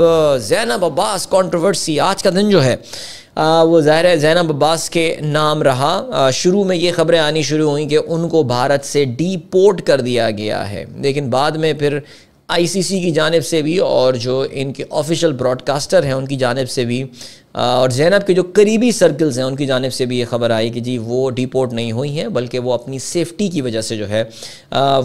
Zainab Abbas controversy आज का दिन जो है आ, वो ज़ाहिर है जैनब अब्बास के नाम रहा शुरू में ये खबरें आनी शुरू हुई कि उनको भारत से डीपोर्ट कर दिया गया है लेकिन बाद में फिर आईसीसी की जानब से भी और जो इनके ऑफिशियल ब्रॉडकास्टर हैं उनकी जानब से भी और जैनब के जो करीबी सर्कल्स हैं उनकी जानब से भी ये खबर आई कि जी वो डिपोर्ट नहीं हुई हैं बल्कि वो अपनी सेफ्टी की वजह से जो है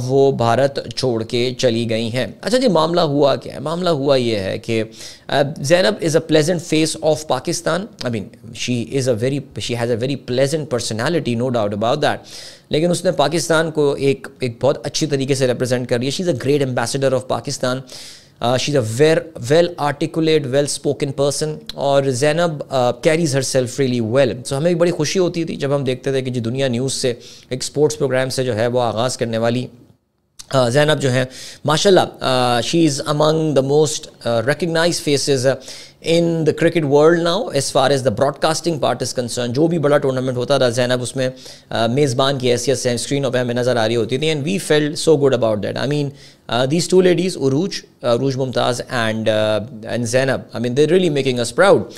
वो भारत छोड़ के चली गई हैं अच्छा जी मामला हुआ क्या है मामला हुआ ये है कि Zainab is a pleasant face of Pakistan I mean she is a very she has a very pleasant personality no doubt about that लेकिन उसने पाकिस्तान को एक एक बहुत अच्छी तरीके से रिप्रेजेंट कर रही है she is a great ambassador of Pakistan she is a very well articulate well spoken person और Zainab carries herself really well so हमें भी बड़ी खुशी होती थी जब हम देखते थे कि जी दुनिया न्यूज़ से एक स्पोर्ट्स प्रोग्राम से जो है वो आगाज़ करने वाली जैनब uh, जो है माशाल्लाह she is among the most recognize faces in the cricket world now as far as the broadcasting part is concern जो भी बड़ा टूर्नामेंट होता था जैनब उसमें uh, मेज़बान की हैसियत से स्क्रीन पर हमें नज़र आ रही होती थी and we fell so good about that I mean these two ladies Urooj Urooj Mumtaz and and Zainab I mean they really making us proud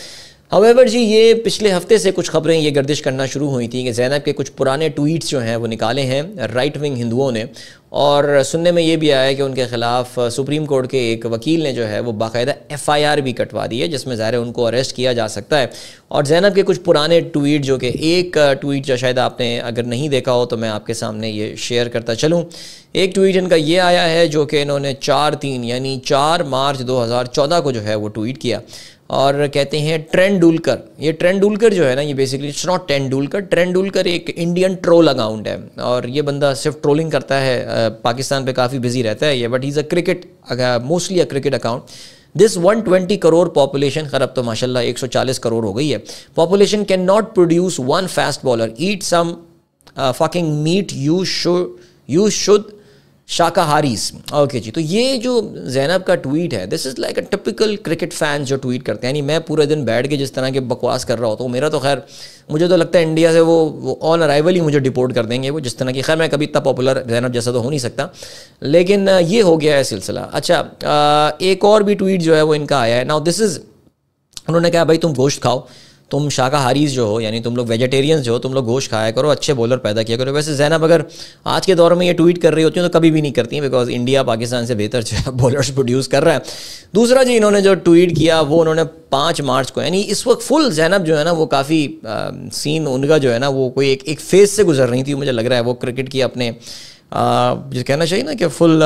however जी ये पिछले हफ्ते से कुछ खबरें ये गर्दिश करना शुरू हुई थी कि जैनब के कुछ पुराने ट्वीट्स जो हैं वो निकाले हैं राइट विंग हिंदुओं ने और सुनने में ये भी आया कि उनके ख़िलाफ़ सुप्रीम कोर्ट के एक वकील ने जो है वो बाकायदा एफआईआर भी कटवा दी है जिसमें ज़ाहिर उनको अरेस्ट किया जा सकता है और जैनब के कुछ पुराने ट्वीट जो कि एक ट्वीट जो शायद आपने अगर नहीं देखा हो तो मैं आपके सामने ये शेयर करता चलूँ एक ट्वीट इनका ये आया है जो कि इन्होंने चार तीन यानी चार मार्च दो को जो है वो ट्वीट किया और कहते हैं ट्रेंडुलकर ये ट्रेंडुलकर जो है ना ये basically it's not Tendulkar Trendulkar एक इंडियन ट्रोल अकाउंट है और ये बंदा सिर्फ ट्रोलिंग करता है पाकिस्तान पे काफ़ी बिजी रहता है ये but is a cricket mostly a cricket account this 120 crore population खराब तो माशाल्लाह 140 करोड़ हो गई है population can not produce one fast bowler eat some fucking meat you shu you should शाकाहारीज ओके जी तो ये जो जैनब का ट्वीट है this is like a typical cricket fans जो ट्वीट करते हैं यानी मैं पूरे दिन बैठ के जिस तरह के बकवास कर रहा होता हूँ मेरा तो खैर मुझे तो लगता है इंडिया से वो वो ऑन अराइवल ही मुझे डिपोर्ट कर देंगे वो जिस तरह की खैर मैं कभी इतना पॉपुलर जैनब जैसा तो हो नहीं सकता लेकिन ये हो गया है सिलसिला अच्छा एक और भी ट्वीट जो है वो इनका आया है नाउ दिस इज़ उन्होंने कहा भाई तुम गोश्त खाओ तुम शाकाहारीज जो हो यानी तुम लोग वेजिटेरियंस जो हो तुम लोग गोश्त खाया करो अच्छे बॉलर पैदा किया करो वैसे जैनब अगर आज के दौर में ये ट्वीट कर रही होती है तो कभी भी नहीं करती हैं बिकॉज इंडिया पाकिस्तान से बेहतर जो है बॉलर्स प्रोड्यूस कर रहा है दूसरा जी इन्होंने जो ट्वीट किया वो उन्होंने पाँच मार्च को यानी इस वक्त फुल जैनब जो है ना वो काफ़ी सीन उनका जो है ना वो कोई एक एक फेज से गुजर रही थी मुझे लग रहा है वो क्रिकेट की अपने जो कहना चाहिए ना कि फुल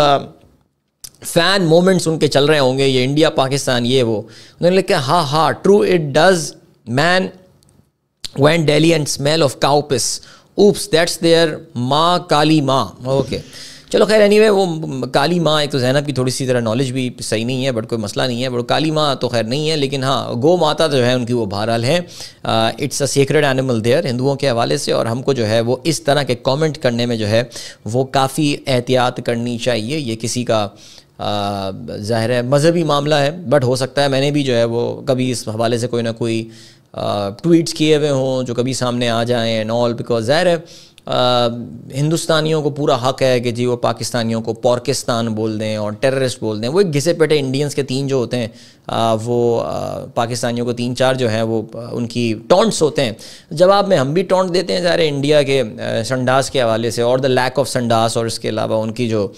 फ़ैन मोमेंट्स उनके चल रहे होंगे ये इंडिया पाकिस्तान ये वो उन्होंने लिखा हाँ हाँ true it does man when daily and smell of cow piss oops that's their माँ काली माँ ओके चलो खैर एनी वे वो काली माँ एक तो जैनब की थोड़ी सी तरह नॉलेज भी सही नहीं है बट कोई मसला नहीं है बट काली माँ तो खैर नहीं है लेकिन हाँ गो माता जो है उनकी वो बहरहाल है it's a secret animal their हिंदुओं के हवाले से और हमको जो है वो इस तरह के कॉमेंट करने में जो है वो काफ़ी एहतियात करनी चाहिए ये किसी का ज़ाहिर है मज़हबी मामला है बट हो सकता है मैंने भी जो है वो कभी इस हवाले से कोई ना कोई ट्वीट्स किए हुए हों जो कभी सामने आ जाएँ एंड ऑल बिकॉज ज़ाहिर है हिंदुस्तानियों को पूरा हक है कि जी वो पाकिस्तानियों को पॉर्किस्तान बोल दें और टेररिस्ट बोल दें वो एक घिसे पेटे इंडियंस के तीन जो होते हैं आ, वो आ, पाकिस्तानियों को तीन चार जो हैं वो आ, उनकी टॉन्ट्स होते हैं जवाब में हम भी टॉन्ट देते हैं ज़ाहिर इंडिया के संडास के हवाले से और द लैक ऑफ संडास और इसके अलावा उनकी जो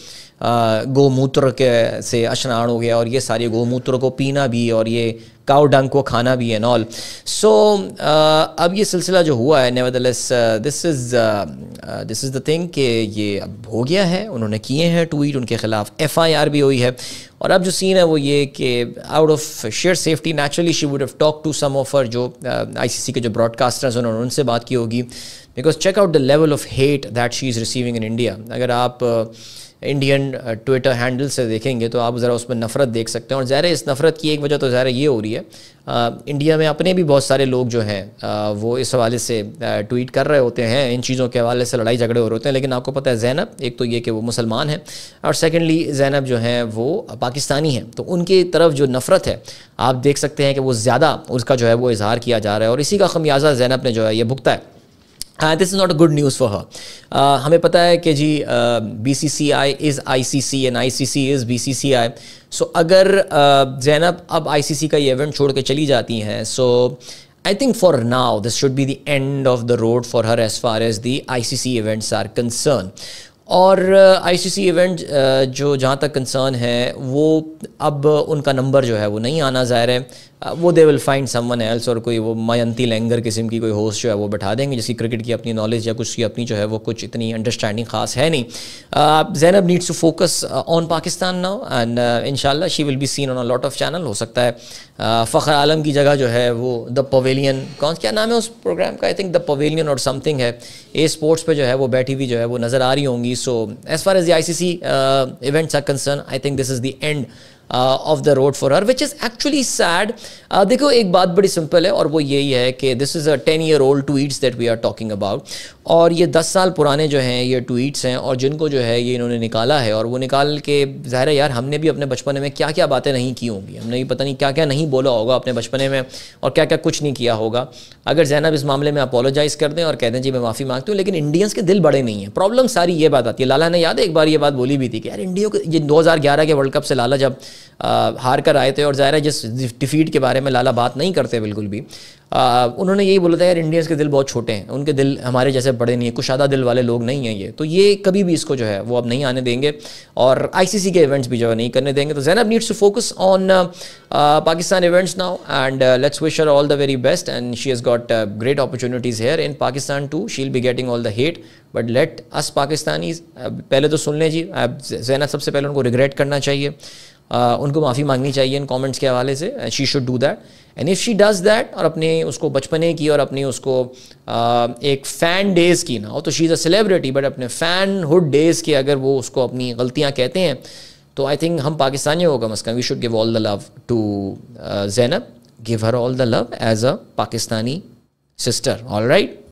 गोमूत्र के से अशनान हो गया और ये सारे गोमूत्र को पीना भी और ये काउ डंग को खाना भी एंड ऑल सो अब ये सिलसिला जो हुआ है nevertheless this is this is the thing कि ये अब हो गया है उन्होंने किए हैं ट्वीट उनके ख़िलाफ़ एफ़ आई आर भी हुई है और अब जो सीन है वो ये कि out of sheer safety naturally she would have talk to some offer जो आई सी सी के जो ब्रॉडकास्टर्स उन्होंने उनसे बात की होगी because check out the level of hate that she is receiving in India अगर आप uh, इंडियन ट्विटर हैंडल से देखेंगे तो आप ज़रा उसमें नफ़रत देख सकते हैं और ज़ाहिर इस नफ़रत की एक वजह तो ज़ाहिर ये हो रही है आ, uh, इंडिया में अपने भी बहुत सारे लोग जो हैं uh, वो इस हवाले से ट्वीट uh, कर रहे होते हैं इन चीज़ों के हवाले से लड़ाई झगड़े हो रहे होते हैं लेकिन आपको पता है जैनब एक तो ये कि वो मुसलमान हैं और सेकेंडली जैनब जो हैं वो पाकिस्तानी हैं तो उनकी तरफ जो नफ़रत है आप देख सकते हैं कि वो ज़्यादा उसका जो है वो इजहार किया जा रहा है और इसी का खमियाजा जैनब ने जो है ये भुगता है this is not a good news for her हमें पता है कि जी B C C I is I C C and I C C is B C C I so अगर uh, जैनब अब आई सी सी का ये इवेंट छोड़ के चली जाती हैं so I think for now this should be the end of the road for her as far as the I C C events are concern और आई सी सी इवेंट जो जहाँ तक कंसर्न है वो अब उनका नंबर जो है वो नहीं आना ज़ाहिर है Uh, वो they will find someone else और कोई वो मयंती लैंगर किस्म की कोई होस्ट जो है वो बैठा देंगे जिसकी क्रिकेट की अपनी नॉलेज या कुछ की अपनी जो है वो कुछ इतनी अंडरस्टैंडिंग खास है नहीं Zainab needs to focus on Pakistan now and in she will be seen on a lot of channel हो सकता है uh, फ़खर आलम की जगह जो है वो द पवेलियन कौन क्या नाम है उस प्रोग्राम का आई थिंक द पवेलियन और समथिंग है ए स्पोर्ट्स पर जो है वो बैठी हुई जो है वो नज़र आ रही होंगी so as far as the I C C events are concern I think this is the end of the road for her which is actually sad देखो एक बात बड़ी सिंपल है और वो यही है कि this is a ten year old tweets that we are talking about और ये दस साल पुराने जो हैं ये ट्वीट्स हैं और जिनको जो है ये इन्होंने निकाला है और वो निकाल के ज़ाहिर है यार हमने भी अपने बचपने में क्या क्या बातें नहीं की होंगी हमने भी पता नहीं क्या क्या नहीं बोला होगा अपने बचपने में और क्या क्या कुछ नहीं किया होगा अगर जैनब इस मामले में अपोलोजाइज़ कर दें और कह दें जी मैं माफ़ी मांगती हूँ लेकिन इंडियंस के दिल बड़े नहीं हैं प्रॉब्लम सारी ये बात आती है लाला ने याद है एक बार ये बात बोली भी थी कि यार इंडिया को ये दो के वर्ल्ड कप से लाला जब हार कर आए थे और ज़ाहिर है जिस डिफ़ीट के बारे में लाला बात नहीं करते बिल्कुल भी उन्होंने यही बोला था यार इंडियंस के दिल बहुत छोटे हैं उनके दिल हमारे जैसे बड़े नहीं है कुशादा दिल वाले लोग नहीं हैं ये तो ये कभी भी इसको जो है वो अब नहीं आने देंगे और आईसीसी के इवेंट्स भी जो है नहीं करने देंगे तो Zainab needs to focus on Pakistan events now and let's wish her all the very best and she has got great opportunities here in Pakistan to she'll be getting all the hate but let us Pakistani पहले तो सुन लें जी जैनब सबसे पहले उनको regret करना चाहिए Uh, उनको माफ़ी मांगनी चाहिए इन कॉमेंट्स के हवाले से she should do that and if she does that और अपने उसको बचपने की और अपनी उसको uh, एक फ़ैन डेज़ की ना हो तो she is a celebrity but अपने फ़ैन हुड डेज़ की अगर वो उसको अपनी गलतियाँ कहते हैं तो आई थिंक हम पाकिस्तानियों होगा कम we should give all the love to Zainab give her all the love as a Pakistani sister all right